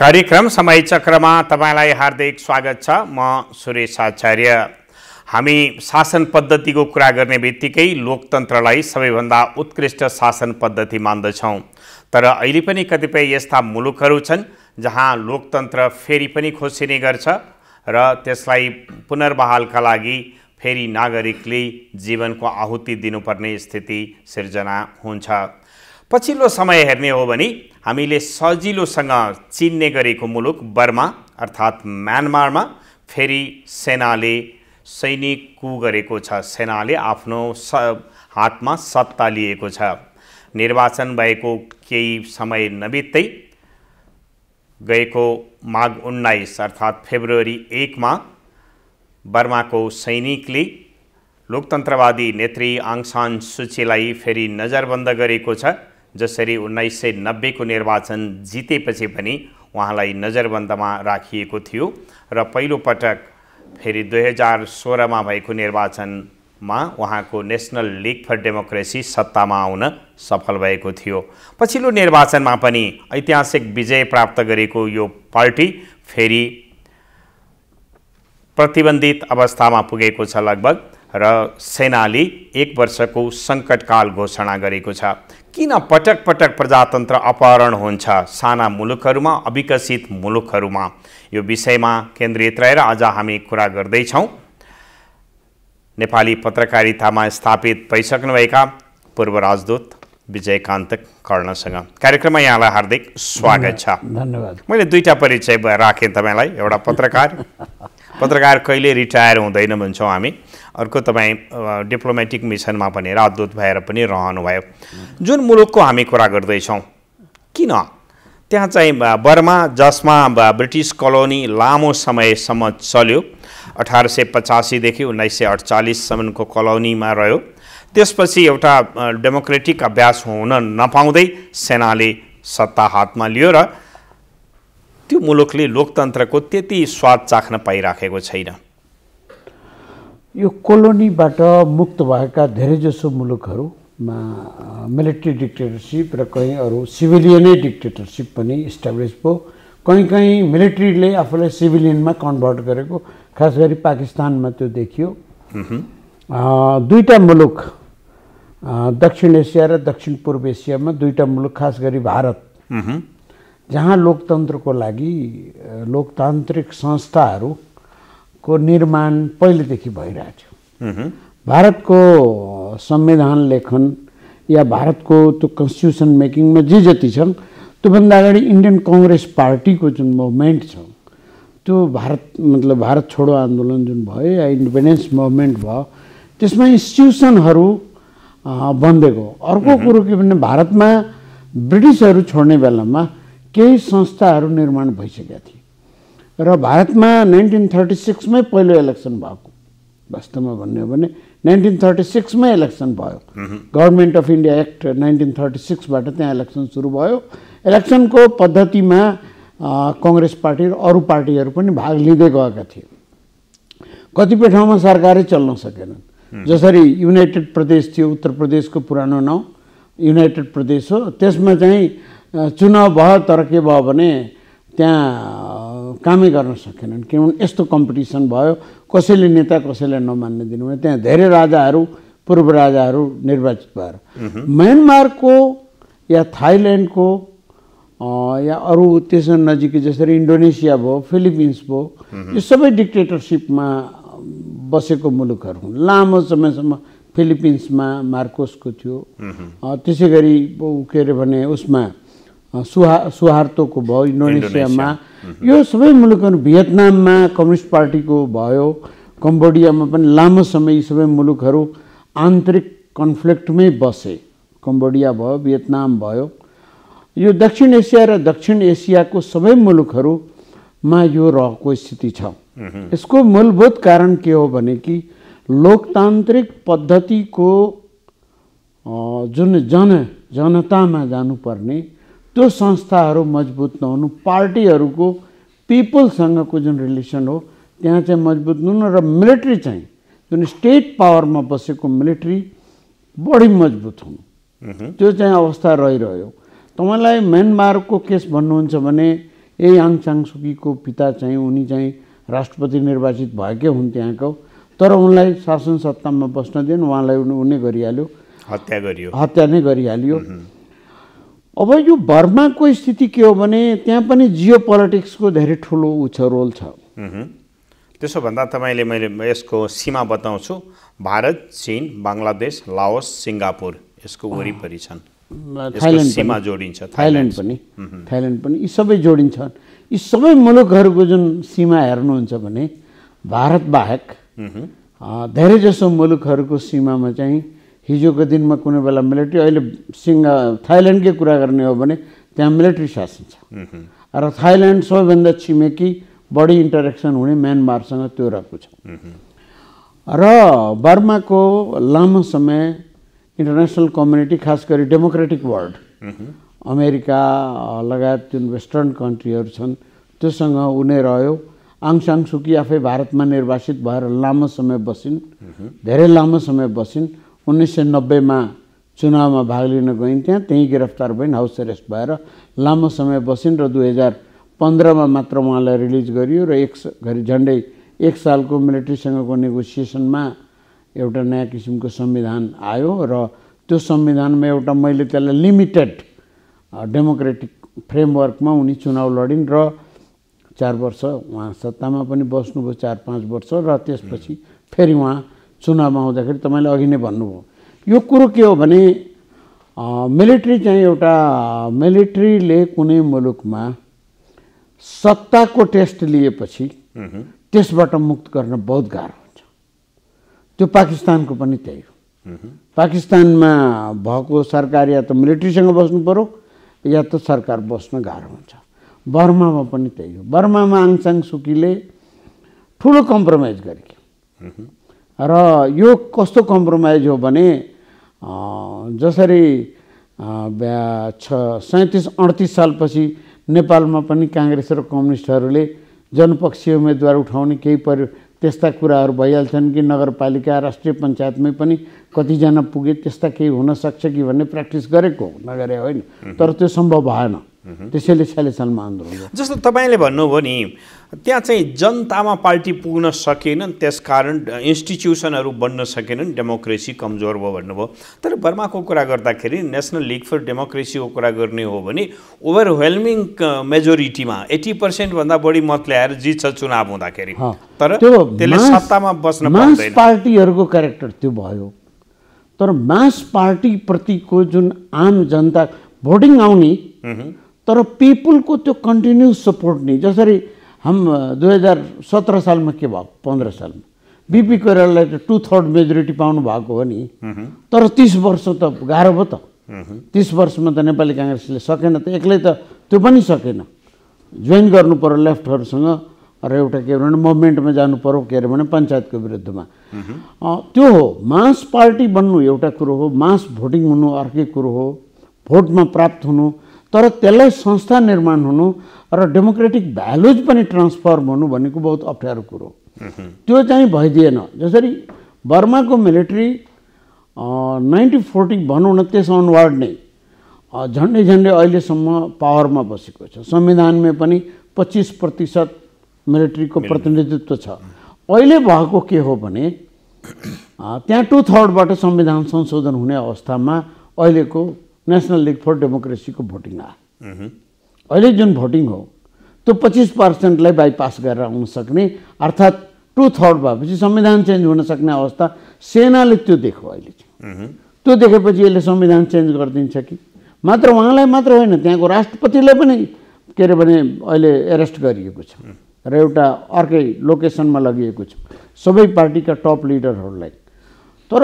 कार्यक्रम समय चक्रमा तपाईँलाई हार्दिक स्वागत छ म सुरेश आचार्य हामी शासन पद्धतिको कुरा गर्ने बित्तिकै लोकतन्त्रलाई सबैभन्दा उत्कृष्ट शासन पद्धति मान्दछौँ तर अहिले पनि कतिपय यस्ता मुलुकहरू छन् जहाँ लोकतन्त्र फेरि पनि खोसिने गर्छ र त्यसलाई पुनर्बहालका लागि फेरि नागरिकले जीवनको आहुति दिनुपर्ने स्थिति सिर्जना हुन्छ पछिल्लो समय हेर्ने हो भने हामीले सजिलोसँग चिन्ने गरेको मुलुक बर्मा अर्थात् म्यानमारमा फेरि सेनाले सैनिक कु गरेको छ सेनाले आफ्नो स हातमा सत्ता लिएको छ निर्वाचन भएको केही समय नबित्दै गएको माघ उन्नाइस अर्थात् फेब्रुअरी एकमा बर्माको सैनिकले लोकतन्त्रवादी नेत्री आङसान सुचीलाई फेरि नजरबन्द गरेको छ जसरी उन्नाइस सय नब्बेको निर्वाचन जितेपछि पनि उहाँलाई नजरबन्दमा राखिएको थियो र पहिलोपटक फेरि दुई हजार सोह्रमा भएको निर्वाचनमा उहाँको नेसनल लिग फर डेमोक्रेसी सत्तामा आउन सफल भएको थियो पछिल्लो निर्वाचनमा पनि ऐतिहासिक विजय प्राप्त गरेको यो पार्टी फेरि प्रतिबन्धित अवस्थामा पुगेको छ लगभग र सेनाले एक वर्षको सङ्कटकाल घोषणा गरेको छ किन पटक पटक प्रजातन्त्र अपहरण हुन्छ साना मुलुकहरूमा अविकसित मुलुकहरूमा यो विषयमा केन्द्रित रहेर आज हामी कुरा गर्दैछौँ नेपाली पत्रकारितामा स्थापित भइसक्नुभएका पूर्व राजदूत विजयकान्त कर्णसँग कार्यक्रममा यहाँलाई हार्दिक स्वागत छ धन्यवाद मैले दुईवटा परिचय राखेँ तपाईँलाई एउटा पत्रकार पत्रकार कहिले रिटायर हुँदैन भन्छौँ हामी अर्को तपाईँ डिप्लोमेटिक मिसनमा पनि राजदूत भएर पनि रहनुभयो जुन मुलुकको हामी कुरा गर्दैछौँ किन त्यहाँ चाहिँ बर्मा जसमा ब्रिटिस कलोनी लामो समयसम्म चल्यो अठार सय पचासीदेखि उन्नाइस सय अठचालिससम्मको कलोनीमा रह्यो त्यसपछि एउटा डेमोक्रेटिक अभ्यास हुन नपाउँदै सेनाले सत्ता हातमा लियो र त्यो मुलुकले लोकतन्त्रको त्यति स्वाद चाख्न पाइराखेको छैन यो कोलोनीबाट मुक्त भएका धेरैजसो मुलुकहरूमा मिलिट्री डिक्टेटरसिप र कहीँ अरू सिभिलियनै डिक्टेटरसिप पनि इस्टाब्लिस भयो कहीँ कहीँ मिलिट्रीले आफूलाई सिभिलियनमा कन्भर्ट गरेको खास गरी पाकिस्तानमा त्यो देखियो दुईवटा मुलुक दक्षिण एसिया र दक्षिण पूर्व एसियामा दुईवटा मुलुक खास गरी भारत जहाँ लोकतन्त्रको लागि लोकतान्त्रिक संस्थाहरूको निर्माण पहिलेदेखि भइरहेको थियो भारतको संविधान लेखन या भारतको त्यो कन्स्टिट्युसन मेकिङमा जे जति छन् त्योभन्दा अगाडि इन्डियन कङ्ग्रेस पार्टीको जुन मुभमेन्ट छ त्यो भारत मतलब भारत छोडो आन्दोलन जुन भयो या इन्डिपेन्डेन्स मुभमेन्ट भयो त्यसमा इन्स्टिट्युसनहरू बन्देको अर्को कुरो के भने भारतमा ब्रिटिसहरू छोड्ने बेलामा केही संस्थाहरू निर्माण भइसकेका थिए र भारतमा नाइन्टिन थर्टी सिक्समै पहिलो इलेक्सन भएको वास्तवमा भन्ने हो भने नाइन्टिन थर्टी सिक्समै इलेक्सन भयो government of India act nineteen thirty सिक्सबाट त्यहाँ इलेक्सन सुरु भयो इलेक्सनको पद्धतिमा कङ्ग्रेस पार्टी र अरू पार्टीहरू पनि भाग लिँदै गएका थिए कतिपय ठाउँमा सरकारै चल्न सकेनन् जसरी युनाइटेड प्रदेश थियो उत्तर प्रदेशको पुरानो नाउँ युनाइटेड प्रदेश हो त्यसमा चाहिँ चुनाव भयो तर के भयो भने त्यहाँ कामै गर्न सकेनन् किनभने यस्तो कम्पिटिसन भयो कसैले नेता कसैले नमान्ने दिनु भने त्यहाँ धेरै राजाहरू पूर्व राजाहरू निर्वाचित भएर म्यानमारको या थाइल्यान्डको या अरू त्यसो नजिकै जसरी इन्डोनेसिया भयो फिलिपिन्स भयो यो सबै डिक्टेटरसिपमा बसेको मुलुकहरू हुन् लामो समयसम्म फिलिपिन्समा मार्कोसको थियो त्यसै गरी के अरे भने उसमा सुहा सुहार्तोको भयो इन्डोनेसियामा यो सबै मुलुकहरू भियतनाममा कम्युनिस्ट पार्टीको भयो कम्बोडियामा पनि लामो समय यी सबै मुलुकहरू आन्तरिक कन्फ्लिक्टमै बसे कम्बोडिया भयो भियतनाम भयो यो दक्षिण एसिया र दक्षिण एसियाको सबै मुलुकहरूमा यो रहेको स्थिति छ यसको मूलभूत कारण के हो भने कि लोकतान्त्रिक पद्धतिको जुन जन जनतामा जानुपर्ने त्यो संस्थाहरू मजबुत नहुनु पार्टीहरूको पिपलसँगको जुन रिलेसन हो त्यहाँ चाहिँ मजबुत नहुनु र मिलिट्री चाहिँ जुन स्टेट पावरमा बसेको मिलिट्री बढी मजबुत हुनु त्यो चाहिँ अवस्था रहिरह्यो तपाईँलाई म्यानमारको केस भन्नुहुन्छ भने ए याङ चाङसुकीको पिता चाहिँ उनी चाहिँ राष्ट्रपति निर्वाचित भएकै हुन् त्यहाँको तर उनलाई शासन सत्तामा बस्न दिएन उहाँलाई उनी गरिहाल्यो हत्या गरियो हत्या नै गरिहाल्यो अब यो बर्माको स्थिति के हो भने त्यहाँ पनि जियो पोलिटिक्सको धेरै ठुलो उच्च रोल छ त्यसो भन्दा तपाईँले मैले यसको सीमा बताउँछु भारत चिन बङ्गलादेश लाओस सिङ्गापुर यसको वरिपरि छन् थाइल्यान्ड सीमा जोडिन्छ थाइल्यान्ड पनि थाइल्यान्ड पनि यी सबै जोडिन्छन् यी सबै मुलुकहरूको जुन सीमा हेर्नुहुन्छ भने भारत बाहेक धेरैजसो मुलुकहरूको सीमामा चाहिँ हिजोको दिनमा कुनै बेला मिलिट्री अहिले सिङ्ग थाइल्यान्डकै कुरा गर्ने हो भने त्यहाँ मिलिट्री शासन छ र थाइल्यान्ड सबैभन्दा छिमेकी बढी इन्टरेक्सन हुने म्यानमारसँग त्यो रहेको छ र बर्माको लामो समय इन्टरनेसनल कम्युनिटी खास गरी डेमोक्रेटिक वर्ल्ड अमेरिका लगायत जुन वेस्टर्न कन्ट्रीहरू छन् त्योसँग उनी रह्यो आङसाङ सुकी आफै भारतमा निर्वासित भएर लामो समय बसिन् धेरै लामो समय बसिन् उन्नाइस सय नब्बेमा चुनावमा भाग लिन गइन् त्यहाँ त्यहीँ गिरफ्तार भइन् हाउस एरेस्ट भएर लामो समय बसिन् र दुई हजार पन्ध्रमा मात्र उहाँलाई रिलिज गरियो र एक घरि झन्डै एक सालको मिलिट्रीसँगको नेगोसिएसनमा एउटा नयाँ किसिमको संविधान आयो र त्यो संविधानमा एउटा मैले त्यसलाई लिमिटेड डेमोक्रेटिक फ्रेमवर्कमा उनी चुनाव लडिन् र चार वर्ष उहाँ सत्तामा पनि बस्नुभयो चार पाँच वर्ष र त्यसपछि फेरि उहाँ चुनावमा आउँदाखेरि तपाईँले अघि नै भन्नुभयो यो कुरो के हो भने मिलिट्री चाहिँ एउटा मिलिट्रीले कुनै मुलुकमा सत्ताको टेस्ट लिएपछि त्यसबाट मुक्त गर्न बहुत गाह्रो हुन्छ त्यो पाकिस्तानको पनि त्यही हो पाकिस्तानमा भएको सरकार या त मिलिट्रीसँग बस्नु पऱ्यो या त सरकार बस्न गाह्रो हुन्छ बर्मामा पनि त्यही हो बर्मामा आङसाङ सुकीले ठुलो कम्प्रोमाइज गरेको र यो कस्तो कम्प्रोमाइज हो भने जसरी छ सैँतिस अडतिस सालपछि नेपालमा पनि काङ्ग्रेस र कम्युनिस्टहरूले जनपक्षीय उम्मेदवार उठाउने केही पर्यो त्यस्ता कुराहरू भइहाल्छन् कि नगरपालिका राष्ट्रिय पञ्चायतमै पनि कतिजना पुगे त्यस्ता केही हुनसक्छ कि भन्ने प्र्याक्टिस गरेको नगरे होइन तर त्यो सम्भव भएन Mhm. त्यसैले छ्यालिस आन्दोलन जस्तो तपाईँले भन्नुभयो नि त्यहाँ चाहिँ जनतामा पार्टी पुग्न सकेनन् त्यसकारण इन्स्टिट्युसनहरू बन्न सकेनन् डेमोक्रेसी कमजोर भयो भन्नुभयो तर बर्माको कुरा गर्दाखेरि नेसनल लिग फर डेमोक्रेसीको कुरा गर्ने हो भने ओभरवेल्मिङ मेजोरिटीमा एट्टी पर्सेन्टभन्दा बढी मत ल्याएर जित्छ चुनाव हुँदाखेरि तर त्यसले सत्तामा बस्न पार्टीहरूको क्यारेक्टर त्यो भयो तर मास पार्टीप्रतिको जुन आम जनता भोटिङ आउने mhm. तर पिपुलको त्यो कन्टिन्यू सपोर्ट नै जसरी हाम दुई हजार सत्र सालमा के भयो पन्ध्र सालमा बिपी कोइरालालाई त टु थर्ड मेजोरिटी पाउनु भएको हो नि तर तिस वर्ष त गाह्रो भयो त तिस वर्षमा त नेपाली काङ्ग्रेसले सकेन त एक्लै त त्यो पनि सकेन जोइन गर्नु पऱ्यो लेफ्टहरूसँग र एउटा के भने मुभमेन्टमा जानु पऱ्यो के अरे भने पञ्चायतको विरुद्धमा त्यो हो मास पार्टी बन्नु एउटा कुरो हो मास भोटिङ हुनु अर्कै कुरो हो भोटमा प्राप्त हुनु तर त्यसलाई संस्था निर्माण हुनु र डेमोक्रेटिक भ्यालुज पनि ट्रान्सफर्म हुनु भनेको बहुत अप्ठ्यारो कुरो त्यो चाहिँ भइदिएन जसरी बर्माको मिलिट्री नाइन्टिन फोर्टी भनौँ न त्यस अनवार्ड नै झन्डै झन्डै अहिलेसम्म पावरमा बसेको छ संविधानमा पनि पच्चिस प्रतिशत मिलिट्रीको प्रतिनिधित्व छ अहिले भएको के हो भने त्यहाँ टु थर्डबाट संविधान संशोधन हुने अवस्थामा अहिलेको नेसनल लिग फर डेमोक्रेसीको भोटिङ आ अहिले जुन भोटिङ हो त्यो पच्चिस पर्सेन्टलाई बाइपास गरेर आउन सक्ने अर्थात् टु थर्ड भएपछि संविधान चेन्ज हुन सक्ने अवस्था सेनाले त्यो देख्यो अहिले चाहिँ त्यो देखेपछि यसले संविधान चेन्ज गरिदिन्छ कि मात्र उहाँलाई मात्र होइन त्यहाँको राष्ट्रपतिलाई पनि के अरे भने अहिले एरेस्ट गरिएको छ र एउटा अर्कै लोकेसनमा लगिएको छ सबै पार्टीका टप लिडरहरूलाई तर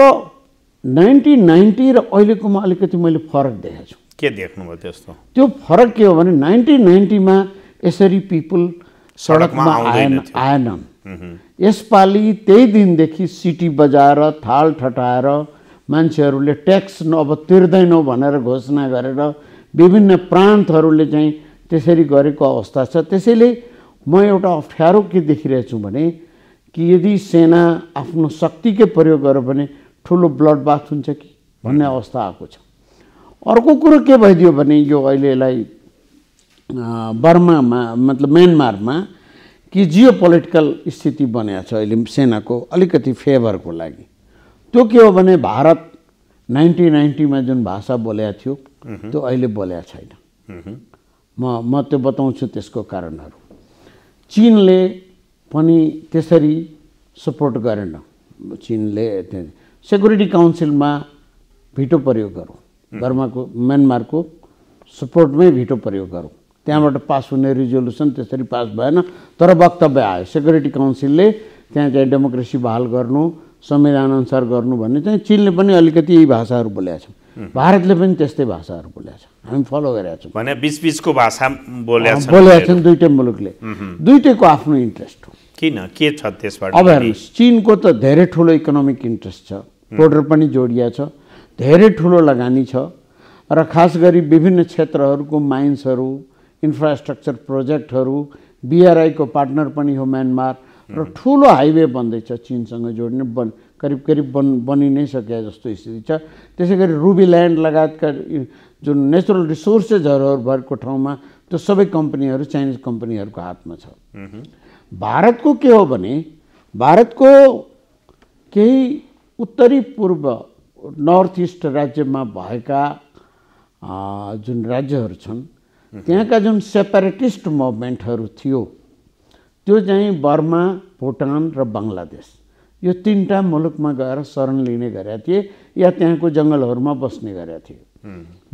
नाइन्टिन नाइन्टी र अहिलेकोमा अलिकति मैले फरक देखाएको छु के देख्नुभयो त्यस्तो त्यो फरक के हो भने नाइन्टिन नाइन्टीमा यसरी पिपुल सडकमा आएन आएनन् यसपालि त्यही दिनदेखि सिटी बजाएर थाल ठटाएर मान्छेहरूले ट्याक्स अब तिर्दैनौँ भनेर घोषणा गरेर विभिन्न प्रान्तहरूले चाहिँ त्यसरी गरेको अवस्था छ त्यसैले म एउटा अप्ठ्यारो के देखिरहेछु भने कि यदि सेना आफ्नो शक्तिकै प्रयोग गर्यो भने ठुलो ब्लड बाथ हुन्छ कि भन्ने अवस्था आएको छ अर्को कुरो के भइदियो भने यो अहिलेलाई यसलाई बर्मामा मतलब म्यानमारमा कि जियो पोलिटिकल स्थिति बनेको छ अहिले सेनाको अलिकति फेभरको लागि त्यो के हो भने भारत नाइन्टिन नाइन्टीमा जुन भाषा बोलेको थियो त्यो अहिले बोलेको छैन म म त्यो बताउँछु त्यसको कारणहरू चिनले पनि त्यसरी सपोर्ट गरेन चिनले सेक्युरिटी काउन्सिलमा भिटो प्रयोग गरौँ बर्माको म्यानमारको सपोर्टमै भिटो प्रयोग गरौँ त्यहाँबाट पास हुने रिजोल्युसन त्यसरी पास भएन तर वक्तव्य आयो सेक्युरिटी काउन्सिलले त्यहाँ चाहिँ डेमोक्रेसी बहाल गर्नु संविधान अनुसार गर्नु भन्ने चाहिँ चिनले पनि अलिकति यही भाषाहरू बोलेका छन् भारतले पनि त्यस्तै भाषाहरू बोलेका छन् हामी फलो गरेका छौँ भने बिच बिचको भाषा बोलेका छन् दुइटै मुलुकले दुइटैको आफ्नो इन्ट्रेस्ट हो किन के छ त्यसबाट अब हेर्नुहोस् चिनको त धेरै ठुलो इकोनोमिक इन्ट्रेस्ट छ टोडर पनि जोडिया छ धेरै ठुलो लगानी छ र खास गरी विभिन्न क्षेत्रहरूको माइन्सहरू इन्फ्रास्ट्रक्चर प्रोजेक्टहरू बिआरआईको पार्टनर पनि हो म्यानमार र ठुलो हाइवे बन्दैछ चिनसँग जोड्ने बन करिब करिब बन बनि नै सके जस्तो स्थिति छ त्यसै गरी रुबी ल्यान्ड लगायतका जुन नेचुरल रिसोर्सेसहरू भएको ठाउँमा त्यो सबै कम्पनीहरू चाइनिज कम्पनीहरूको हातमा छ भारतको के हो भने भारतको केही उत्तरी पूर्व नर्थ इस्ट राज्यमा भएका जुन राज्यहरू छन् त्यहाँका जुन सेपरेटिस्ट मुभमेन्टहरू थियो त्यो चाहिँ बर्मा भुटान र बङ्गलादेश यो तिनवटा मुलुकमा गएर शरण लिने गरेका थिए या त्यहाँको जङ्गलहरूमा बस्ने गरेका थिए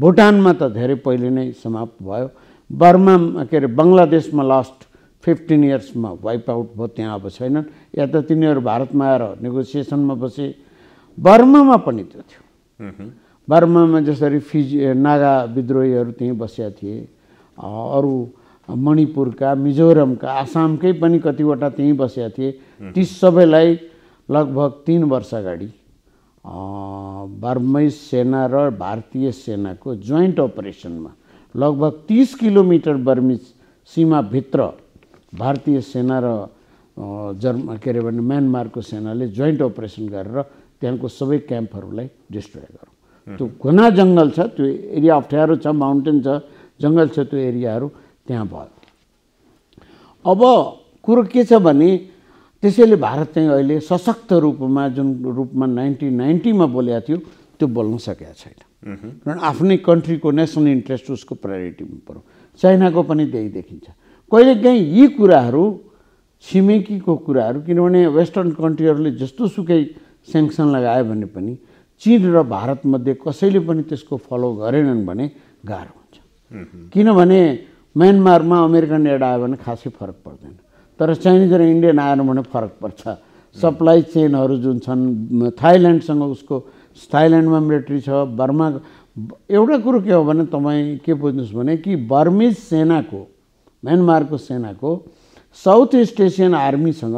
भुटानमा त धेरै पहिले नै समाप्त भयो बर्मा के अरे बङ्गलादेशमा लास्ट फिफ्टिन इयर्समा वाइप आउट भयो त्यहाँ अब छैनन् या त तिनीहरू भारतमा आएर नेगोसिएसनमा बसे बर्मामा पनि त्यो थियो बर्मामा जसरी फिज नागा विद्रोहीहरू त्यहीँ बसेका थिए अरू मणिपुरका मिजोरमका आसामकै पनि कतिवटा त्यहीँ बसेका थिए ती सबैलाई लगभग तिन वर्ष अगाडि बर्मै सेना र भारतीय सेनाको जोइन्ट अपरेसनमा लगभग तिस किलोमिटर बर्मी सीमाभित्र भारतीय सेना र जर्म के अरे भने म्यानमारको सेनाले जोइन्ट अपरेसन गरेर त्यहाँको सबै क्याम्पहरूलाई डिस्ट्रोय गरौँ त्यो घना जङ्गल छ त्यो एरिया अप्ठ्यारो छ माउन्टेन छ जङ्गल छ त्यो एरियाहरू त्यहाँ भयो अब कुरो के छ भने त्यसैले भारत चाहिँ अहिले सशक्त रूपमा जुन रूपमा नाइन्टिन नाइन्टीमा बोलेको थियो त्यो बोल्न सकेको छैन किनभने आफ्नै कन्ट्रीको नेसनल इन्ट्रेस्ट उसको प्रायोरिटी पऱ्यो चाइनाको पनि त्यही देखिन्छ कहिलेकाहीँ यी कुराहरू छिमेकीको कुराहरू किनभने वेस्टर्न कन्ट्रीहरूले जस्तो सुकै स्याङ्सन लगायो भने पनि चिन र भारतमध्ये कसैले पनि त्यसको फलो गरेनन् भने गाह्रो हुन्छ किनभने म्यानमारमा अमेरिकन एड आयो भने खासै फरक पर्दैन तर चाइनिज र इन्डियन आएन भने फरक पर्छ सप्लाई चेनहरू जुन छन् थाइल्यान्डसँग उसको थाइल्यान्डमा मिलिट्री छ बर्मा एउटा कुरो के हो भने तपाईँ के बुझ्नुहोस् भने कि बर्मिज सेनाको म्यानमारको सेनाको साउथ इस्ट एसियन आर्मीसँग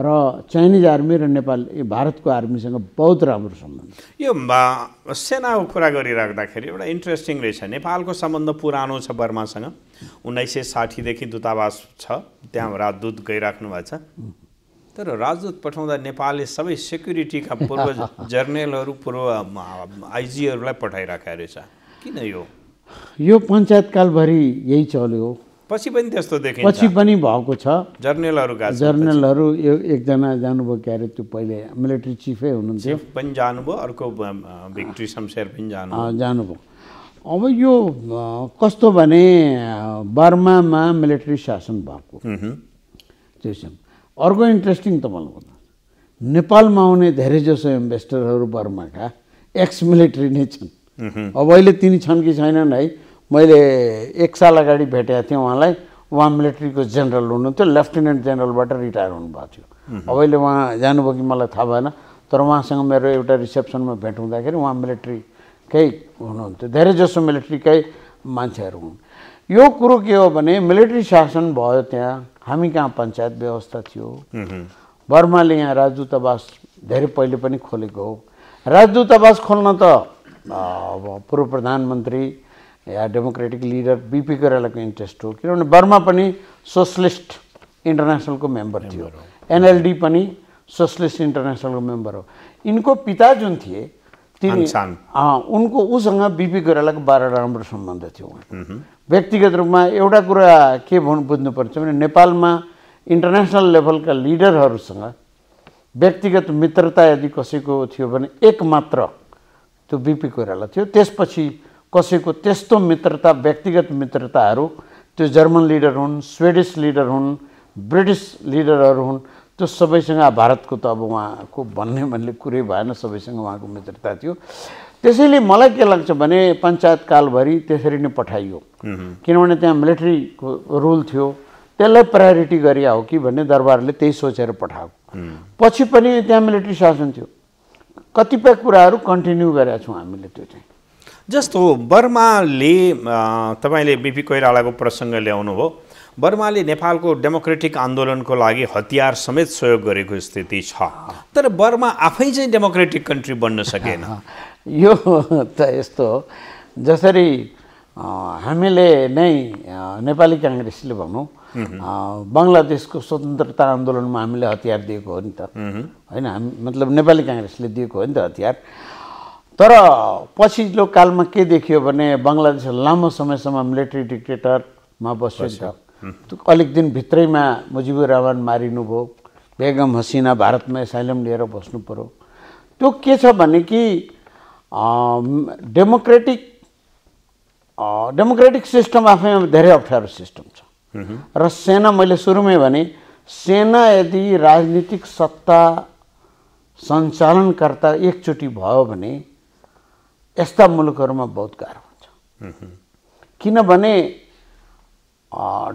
र चाइनिज आर्मी र नेपाल भारतको आर्मीसँग बहुत राम्रो सम्बन्ध यो सेनाको कुरा गरिराख्दाखेरि एउटा इन्ट्रेस्टिङ रहेछ नेपालको सम्बन्ध पुरानो छ बर्मासँग उन्नाइस सय साठीदेखि दूतावास छ त्यहाँ राजदूत गइराख्नु भएको छ तर राजदूत पठाउँदा नेपालले सबै सेक्युरिटीका पूर्व जर्नलहरू पूर्व आइजीहरूलाई पठाइराखेको रहेछ किन यो यो पञ्चायतकालभरि यही चल्यो पछि पनि त्यस्तो देखेँ पछि पनि भएको छ जर्नलहरू यो एकजना जानुभयो के अरे त्यो पहिले मिलिट्री चिफै हुनुहुन्थ्यो पनि जानुभयो अर्को भिक्ट्री शमशेर पनि जानु जानुभयो अब यो कस्तो भने बर्मामा मिलिट्री शासन भएको त्यो अर्को इन्ट्रेस्टिङ तपाईँलाई भन्नु नेपालमा आउने धेरैजसो इन्भेस्टरहरू बर्माका एक्स मिलिट्री नै छन् अब अहिले तिनी छन् कि छैनन् है मैले एक साल अगाडि भेटेको थिएँ उहाँलाई उहाँ मिलिट्रीको जेनरल हुनुहुन्थ्यो लेफ्टिनेन्ट जेनरलबाट रिटायर हुनुभएको थियो अब अहिले उहाँ जानुभयो कि मलाई थाहा भएन तर उहाँसँग मेरो एउटा रिसेप्सनमा भेट हुँदाखेरि उहाँ मिलिट्रीकै हुनुहुन्थ्यो धेरैजसो मिलिट्रीकै मान्छेहरू हुन् यो कुरो के हो भने मिलिट्री शासन भयो त्यहाँ हामी कहाँ पञ्चायत व्यवस्था थियो बर्माले यहाँ राजदूतावास धेरै पहिले पनि खोलेको हो राजदूतावास खोल्न त अब पूर्व प्रधानमन्त्री या डेमोक्रेटिक लिडर बिपी कोइरालाको इन्ट्रेस्ट हो किनभने बर्मा पनि सोसलिस्ट इन्टरनेसनलको मेम्बर थियो एनएलडी पनि सोसलिस्ट इन्टरनेसनलको मेम्बर हो यिनको पिता जुन थिए तिनी उनको उसँग बिपी कोइरालाको बाह्र राम्रो सम्बन्ध थियो व्यक्तिगत रूपमा एउटा कुरा के भन् बुझ्नुपर्छ भने नेपालमा इन्टरनेसनल लेभलका लिडरहरूसँग व्यक्तिगत मित्रता यदि कसैको थियो भने एकमात्र त्यो बिपी कोइराला थियो त्यसपछि कसैको त्यस्तो मित्रता व्यक्तिगत मित्रताहरू त्यो जर्मन लिडर हुन् स्वेडिस लिडर हुन् ब्रिटिस लिडरहरू हुन् त्यो सबैसँग भारतको त अब उहाँको भन्ने भन्ने कुरै भएन सबैसँग उहाँको मित्रता थियो त्यसैले मलाई के लाग्छ भने पञ्चायत कालभरि त्यसरी नै पठाइयो किनभने त्यहाँ मिलिट्रीको रुल थियो त्यसलाई प्रायोरिटी गरे हो कि भन्ने दरबारले त्यही सोचेर पठाएको पछि पनि त्यहाँ मिलिट्री शासन थियो कतिपय कुराहरू कन्टिन्यू गरेका छौँ हामीले त्यो चाहिँ जस्तो बर्माले तपाईँले बिपी कोइरालाको प्रसङ्ग ल्याउनु ल्याउनुभयो बर्माले नेपालको डेमोक्रेटिक आन्दोलनको लागि हतियार समेत सहयोग गरेको स्थिति छ तर बर्मा आफै चाहिँ डेमोक्रेटिक कन्ट्री बन्न सकेन यो त यस्तो हो जसरी हामीले नै नेपाली काङ्ग्रेसले भनौँ बङ्गलादेशको स्वतन्त्रता आन्दोलनमा हामीले हतियार दिएको हो नि त होइन हामी मतलब नेपाली काङ्ग्रेसले दिएको हो नि त हतियार तर पछिल्लो कालमा के देखियो भने बङ्गलादेश लामो समयसम्म मिलिट्री डिक्टेटरमा बस्यो नि अलिक दिनभित्रैमा मुजिबुर रहमान मारिनुभयो बेगम हसिना भारतमा एसाइलम लिएर बस्नु पऱ्यो त्यो के छ भने कि डेमोक्रेटिक डेमोक्रेटिक सिस्टम आफैमा धेरै अप्ठ्यारो सिस्टम छ र सेना मैले सुरुमै भने सेना यदि राजनीतिक सत्ता सञ्चालनकर्ता एकचोटि भयो भने यस्ता मुलुकहरूमा बहुत गाह्रो हुन्छ किनभने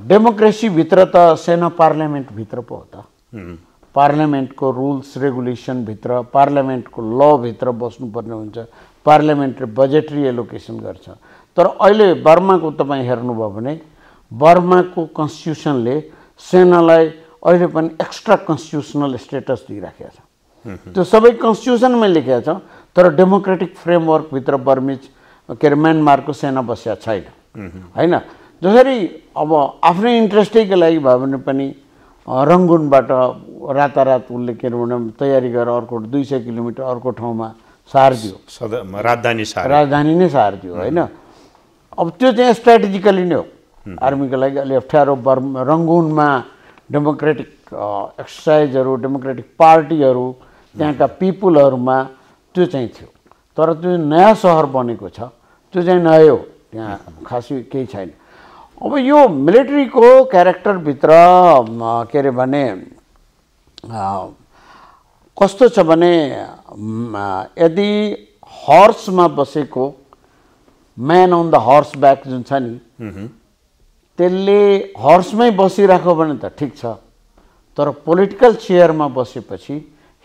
डेमोक्रेसीभित्र त सेना पार्लियामेन्टभित्र पो हो त पार्लियामेन्टको रुल्स रेगुलेसनभित्र पार्लियामेन्टको लभित्र बस्नुपर्ने हुन्छ पार्लियामेन्टले बजेटरी एलोकेसन गर्छ तर अहिले बर्माको तपाईँ हेर्नुभयो भने बर्माको कन्स्टिट्युसनले सेनालाई अहिले पनि एक्स्ट्रा कन्स्टिट्युसनल स्टेटस दिइराखेको छ त्यो सबै कन्स्टिट्युसनमै लेखेका छ तर डेमोक्रेटिक फ्रेमवर्कभित्र बर्मिज के अरे म्यानमारको सेना बसिया छैन होइन जसरी अब आफ्नै इन्ट्रेस्टैको लागि भयो भने पनि रङ्गुनबाट रातारात उसले के अरे भने तयारी गरेर अर्को दुई सय किलोमिटर अर्को ठाउँमा सारिदियो राजधानी राजधानी नै सारिदियो होइन अब त्यो चाहिँ स्ट्राटेजिकली नै हो आर्मीको लागि अलि अप्ठ्यारो बर्म रङ्गुनमा डेमोक्रेटिक एक्सर्साइजहरू डेमोक्रेटिक पार्टीहरू त्यहाँका पिपुलहरूमा त्यो चाहिँ थियो तर त्यो नयाँ सहर बनेको छ त्यो चाहिँ नयाँ त्यहाँ खासै केही छैन अब यो मिलिट्रीको क्यारेक्टरभित्र के अरे भने कस्तो छ भने यदि हर्समा बसेको man on the horse back जुन छ नि त्यसले हर्समै बसिराख्यो भने त ठिक छ तर पोलिटिकल चेयरमा बसेपछि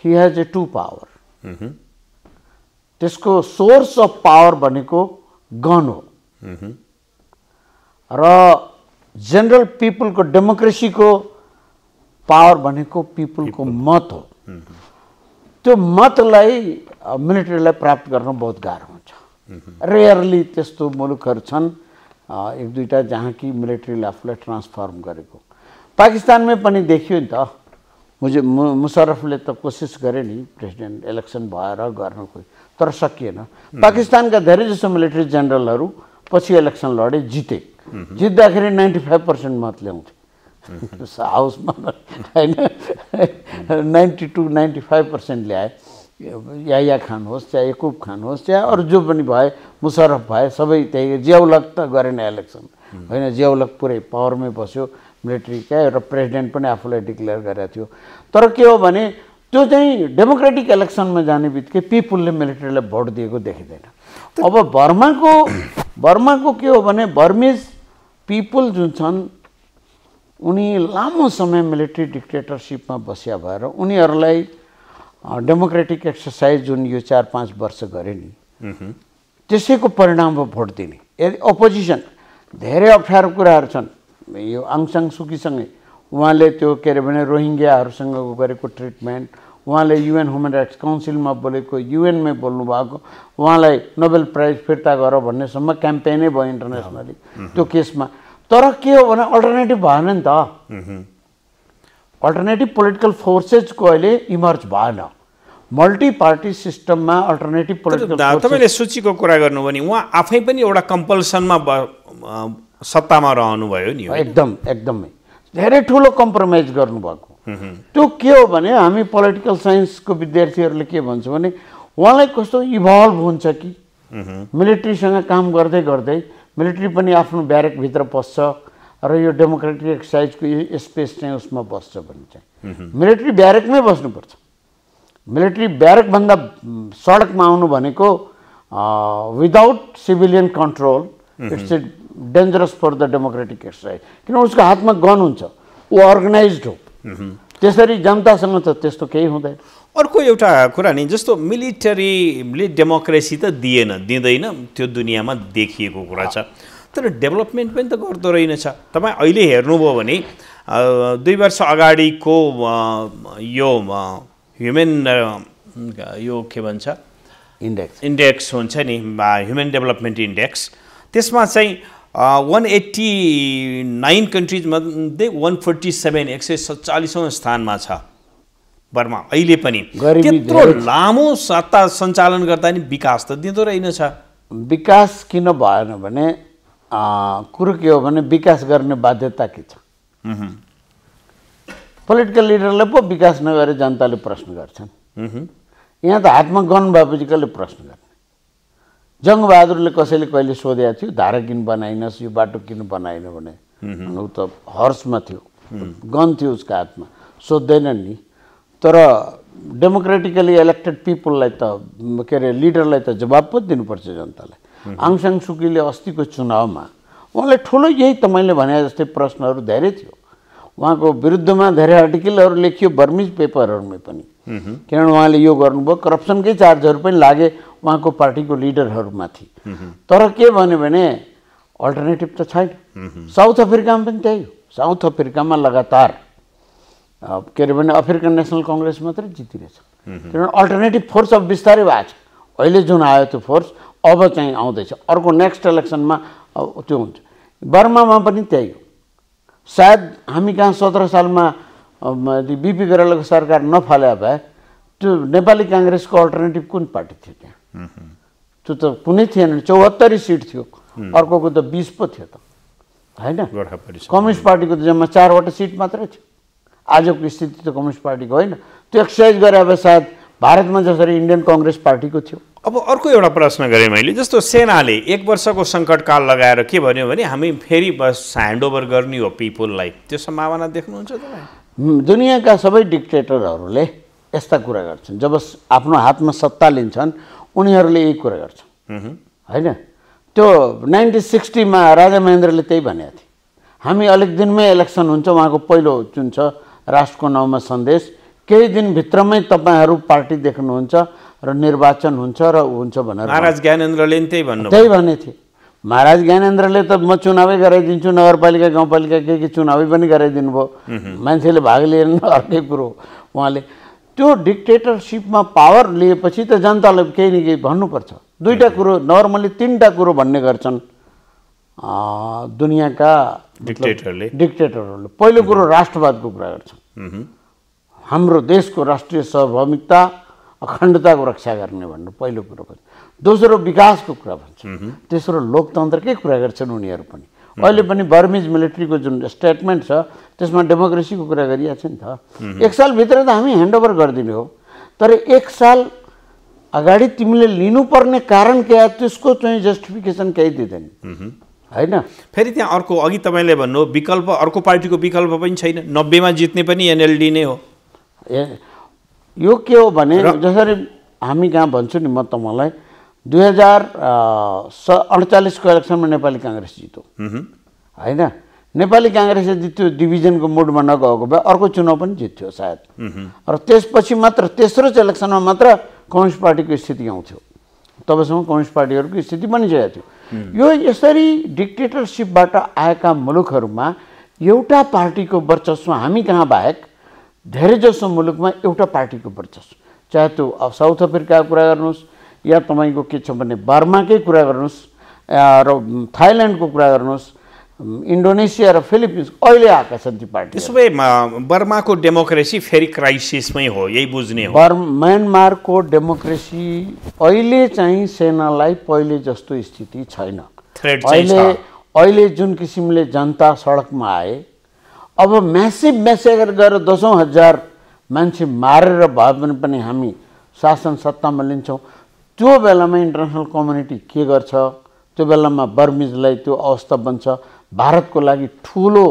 he has a to power त्यसको सोर्स अफ पावर भनेको गन हो र जेनरल पिपुलको डेमोक्रेसीको पावर भनेको पिपुलको मत हो त्यो मतलाई मिलिट्रीलाई प्राप्त गर्न बहुत गाह्रो हुन्छ रेयरली त्यस्तो मुलुकहरू छन् एक दुईवटा जहाँ कि मिलिट्रीले आफूलाई ट्रान्सफर्म गरेको पाकिस्तानमै पनि देखियो नि त मुझे मु मुशरफले त कोसिस गरे नि प्रेसिडेन्ट इलेक्सन भएर गर्नु खोज तर सकिएन पाकिस्तानका धेरैजसो मिलिट्री जेनरलहरू पछि इलेक्सन लडे जिते जित्दाखेरि नाइन्टी फाइभ पर्सेन्ट मत ल्याउँथे हाउसमा होइन ninety two ninety five percent ल्याए याया खान होस् चाहे एकुप खान होस् चाहे अरू जो पनि भए मुसरफ भए सबै त्यही जियाउलक त गरेन इलेक्सन होइन जियाउलक पुरै पावरमै बस्यो मिलिट्री क्या एउटा प्रेसिडेन्ट पनि आफूलाई डिक्लेयर गरेको थियो तर के हो भने त्यो चाहिँ डेमोक्रेटिक इलेक्सनमा जाने बित्तिकै पिपुलले मिलिट्रीलाई भोट दिएको देखिँदैन अब बर्माको बर्माको के हो भने बर्मिज पिपुल जुन छन् उनी लामो समय मिलिट्री डिक्टेटरसिपमा बसिया भएर उनीहरूलाई डेमोक्रेटिक एक्सर्साइज जुन यो चार पाँच वर्ष गरे नि त्यसैको परिणाम भोट दिने यदि अपोजिसन धेरै अप्ठ्यारो कुराहरू छन् यो आङसाङ सुकीसँगै उहाँले त्यो के अरे भने रोहिङ्ग्याहरूसँगको गरेको ट्रिटमेन्ट उहाँले युएन ह्युमन राइट्स काउन्सिलमा बोलेको युएनमै बोल्नु भएको उहाँलाई नोबेल प्राइज फिर्ता गर भन्नेसम्म क्याम्पेनै भयो इन्टरनेसनली त्यो केसमा तर के हो भने अल्टरनेटिभ भएन नि त अल्टरनेटिभ पोलिटिकल फोर्सेसको अहिले इमर्ज भएन मल्टी पार्टी सिस्टममा अल्टरनेटिभ पोलिटिकल तपाईँले सूचीको कुरा गर्नुभयो भने उहाँ आफै पनि एउटा कम्पल्सनमा सत्तामा रहनुभयो नि एकदम एकदमै धेरै ठुलो कम्प्रोमाइज गर्नुभएको त्यो के हो भने हामी पोलिटिकल साइन्सको विद्यार्थीहरूले के भन्छौँ भने उहाँलाई कस्तो इभल्भ हुन्छ कि मिलिट्रीसँग काम गर्दै गर्दै मिलिट्री पनि आफ्नो ब्यारेकभित्र पस्छ र यो डेमोक्रेटिक एक्सर्साइजको स्पेस चाहिँ उसमा बस्छ भने चाहिँ मिलिट्री ब्यारेकमै बस्नुपर्छ मिलिट्री ब्यारेकभन्दा सडकमा आउनु भनेको without civilian control it's dangerous for the democratic exercise किनभने उसको हातमा गन हुन्छ ऊ अर्गनाइज हो त्यसरी जनतासँग त त्यस्तो केही हुँदैन अर्को एउटा कुरा नि जस्तो मिलिटरीले डेमोक्रेसी त दिएन दिँदैन त्यो दुनियाँमा देखिएको कुरा छ तर डेभलपमेन्ट पनि त गर्दो रहेनछ तपाईँ अहिले हेर्नुभयो भने दुई वर्ष अगाडिको यो ह्युमेन यो के भन्छ इन्डेक्स इन्डेक्स हुन्छ नि ह्युमेन डेभलपमेन्ट इन्डेक्स त्यसमा चाहिँ वान एट्टी नाइन कन्ट्रिजमध्ये वान फोर्टी सेभेन एक सय सत्तालिसौँ स्थानमा छ बर्मा अहिले पनि त्यत्रो लामो सत्ता सञ्चालन गर्दा नि विकास त दिँदो रहेनछ विकास किन भएन भने कुरो के हो भने विकास गर्ने बाध्यता के छ पोलिटिकल लिडरले पो विकास नगरे जनताले प्रश्न गर्छन् यहाँ त हातमा गन भएपछि कसले प्रश्न गर्ने जङ्गबहादुरले कसैले कहिले सोधेको थियो धारा किन बनाइनस् यो बाटो किन बनाएन भने ऊ त हर्समा थियो गन थियो उसको हातमा सोध्दैनन् नि तर डेमोक्रेटिकली इलेक्टेड पिपललाई त के अरे लिडरलाई त जवाब पो दिनुपर्छ जनतालाई आङसाङ सुकीले अस्तिको चुनावमा उहाँलाई ठुलो यही त मैले भने जस्तै प्रश्नहरू धेरै थियो उहाँको विरुद्धमा धेरै आर्टिकलहरू लेखियो बर्मिज पेपरहरूमै पनि किनभने उहाँले यो गर्नुभयो करप्सनकै चार्जहरू पनि लागे उहाँको पार्टीको लिडरहरूमाथि तर के भन्यो भने अल्टरनेटिभ त छैन साउथ अफ्रिकामा पनि त्यही हो साउथ अफ्रिकामा लगातार के अरे भने अफ्रिकन नेसनल कङ्ग्रेस मात्रै जितिरहेछ किनभने अल्टरनेटिभ फोर्स अब बिस्तारै भएको छ अहिले जुन आयो त्यो फोर्स अब चाहिँ आउँदैछ अर्को नेक्स्ट इलेक्सनमा त्यो हुन्छ बर्मामा पनि त्यही हो सायद हामी कहाँ सत्र सालमा बिपी गरालको सरकार नफाले भए त्यो नेपाली काङ्ग्रेसको अल्टरनेटिभ कुन पार्टी थियो त्यहाँ त्यो त कुनै थिएन चौहत्तरी सिट थियो अर्कोको त बिस पो थियो त होइन कम्युनिस्ट पार्टीको त जम्मा चारवटा सिट मात्रै थियो आजको स्थिति त कम्युनिस्ट पार्टीको होइन त्यो एक्सर्साइज गरे भए सायद भारतमा जसरी इन्डियन कङ्ग्रेस पार्टीको थियो अब अर्को एउटा प्रश्न गरेँ मैले जस्तो सेनाले एक वर्षको सङ्कटकाल लगाएर के भन्यो भने हामी फेरि बस ह्यान्डओभर गर्ने हो पिपुललाई त्यो सम्भावना देख्नुहुन्छ तपाईँ दुनियाँका सबै डिक्टेटरहरूले यस्ता कुरा गर्छन् जब आफ्नो हातमा सत्ता लिन्छन् उनीहरूले यही कुरा गर्छन् होइन त्यो नाइन्टिन सिक्सटीमा राजा महेन्द्रले त्यही भनेको थिए हामी अलिक दिनमै इलेक्सन हुन्छ उहाँको पहिलो चुन्छ राष्ट्रको नाउँमा सन्देश केही दिनभित्रमै तपाईँहरू पार्टी देख्नुहुन्छ र निर्वाचन हुन्छ र हुन्छ भनेर महाराज ज्ञानेन्द्रले त्यही भन्नु त्यही भनेको थिएँ महाराज ज्ञानेन्द्रले त म चुनावै गराइदिन्छु नगरपालिका गाउँपालिका के के चुनावै पनि गराइदिनु भयो मान्छेले भाग लिएर अर्कै कुरो उहाँले त्यो डिक्टेटरसिपमा पावर लिएपछि त जनतालाई केही न केही भन्नुपर्छ दुईवटा कुरो नर्मली तिनवटा कुरो भन्ने गर्छन् दुनियाँका डिक्टेटरले डिक्टेटरहरूले पहिलो कुरो राष्ट्रवादको कुरा गर्छन् हाम्रो देशको राष्ट्रिय सार्वभौमिकता अखण्डताको रक्षा गर्ने भन्नु पहिलो कुरो भन्छ दोस्रो विकासको कुरा भन्छ तेस्रो लोकतन्त्रकै कुरा गर्छन् उनीहरू पनि अहिले पनि बर्मिज मिलिट्रीको जुन स्टेटमेन्ट छ त्यसमा डेमोक्रेसीको कुरा गरिएको नि त एक सालभित्र त हामी ह्यान्डओभर गरिदिने हो तर एक साल अगाडि तिमीले लिनुपर्ने कारण के त्यसको चाहिँ जस्टिफिकेसन केही दिँदैन होइन फेरि त्यहाँ अर्को अघि तपाईँले भन्नु विकल्प अर्को पार्टीको विकल्प पनि छैन नब्बेमा जित्ने पनि एनएलडी नै हो ए यो के हो भने जसरी हामी कहाँ भन्छु नि म त मलाई दुई हजार स अडचालिसको इलेक्सनमा नेपाली काङ्ग्रेस जित्यो होइन नेपाली काङ्ग्रेसले जित्यो डिभिजनको मुडमा नगएको भए अर्को चुनाव पनि जित्थ्यो सायद र त्यसपछि मात्र तेस्रो चाहिँ इलेक्सनमा मात्र कम्युनिस्ट पार्टीको स्थिति आउँथ्यो तबसम्म कम्युनिस्ट पार्टीहरूको स्थिति बनिसकेको थियो यो यसरी डिक्टेटरसिपबाट आएका मुलुकहरूमा एउटा पार्टीको वर्चस्व हामी कहाँ बाहेक धेरैजसो मुलुकमा एउटा पार्टीको वर्चस्व चाहे त्यो साउथ अफ्रिकाको कुरा गर्नुहोस् या तपाईँको के छ भने बर्माकै कुरा गर्नुहोस् र थाइल्यान्डको कुरा गर्नुहोस् इन्डोनेसिया र फिलिपिन्स अहिले आएका छन् ती पार्टी त्यसो भए बर्माको डेमोक्रेसी फेरि क्राइसिसमै हो यही बुझ्ने हो बर् म्यानमारको डेमोक्रेसी अहिले चाहिँ सेनालाई पहिले जस्तो स्थिति छैन अहिले अहिले जुन किसिमले जनता सडकमा आए अब म्यासिभ म्यासेकर गरेर दसौँ हजार मान्छे मारेर भए पनि पनि हामी शासन सत्तामा लिन्छौँ त्यो बेलामा इन्टरनेसनल कम्युनिटी के गर्छ त्यो बेलामा बर्मिजलाई त्यो अवस्था बन्छ भारतको लागि ठुलो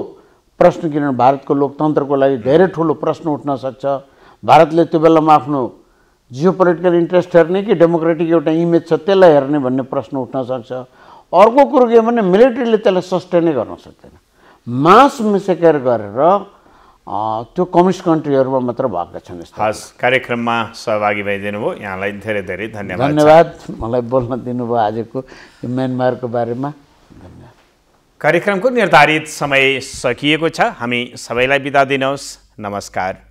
प्रश्न किनभने भारतको लोकतन्त्रको लागि धेरै ठुलो प्रश्न उठ्न सक्छ भारतले त्यो बेलामा आफ्नो जियो पोलिटिकल इन्ट्रेस्ट हेर्ने कि डेमोक्रेटिक एउटा इमेज छ त्यसलाई हेर्ने भन्ने प्रश्न उठ्न सक्छ अर्को कुरो के भने मिलिट्रीले त्यसलाई सस्टेनै गर्न सक्दैन मास मिसेकर गरेर त्यो कम्युनिस्ट कन्ट्रीहरूमा मात्र भएका छन् हस् कार्यक्रममा सहभागी भइदिनु भयो यहाँलाई धेरै धेरै धन्यवाद धन्यवाद मलाई बोल्न दिनुभयो आजको म्यानमारको बारेमा धन्यवाद कार्यक्रमको निर्धारित समय सकिएको छ हामी सबैलाई बिदा दिनुहोस् नमस्कार